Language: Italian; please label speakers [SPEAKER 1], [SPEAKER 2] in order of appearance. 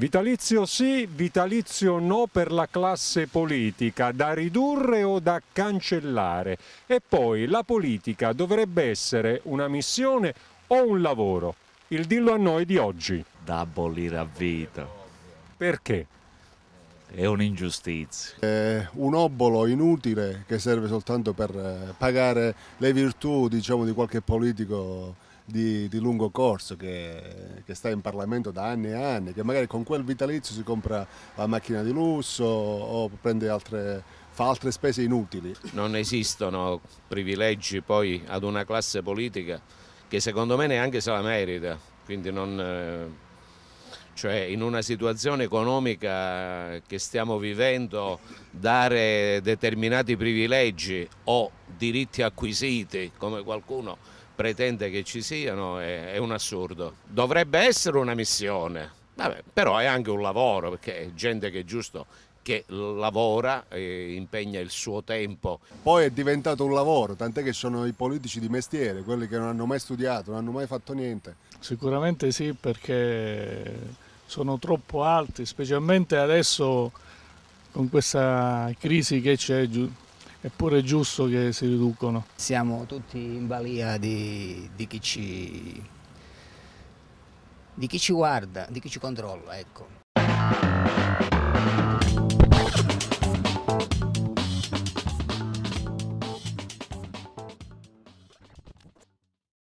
[SPEAKER 1] Vitalizio sì, vitalizio no per la classe politica, da ridurre o da cancellare. E poi la politica dovrebbe essere una missione o un lavoro? Il dillo a noi di oggi. Da abolire a vita.
[SPEAKER 2] Perché? È un'ingiustizia.
[SPEAKER 3] È un obolo inutile che serve soltanto per eh, pagare le virtù diciamo, di qualche politico di, di lungo corso che, che, sta in Parlamento da anni e anni, che magari con quel vitalizio si compra la macchina di lusso o altre, fa altre spese inutili.
[SPEAKER 2] Non esistono privilegi poi ad una classe politica che secondo me neanche se la merita, quindi non, eh, cioè in una situazione economica che stiamo vivendo dare determinati privilegi o diritti acquisiti come qualcuno pretende che ci siano è, è un assurdo. Dovrebbe essere una missione, Vabbè, però è anche un lavoro, perché è gente che è giusto che lavora e impegna il suo tempo.
[SPEAKER 3] Poi è diventato un lavoro, tant'è che sono i politici di mestiere, quelli che non hanno mai studiato, non hanno mai fatto niente.
[SPEAKER 4] Sicuramente sì, perché sono troppo alti, specialmente adesso con questa crisi che c'è eppure è giusto che si riducono. Siamo tutti in balia di, di, chi, ci, di chi ci guarda, di chi ci controlla, ecco.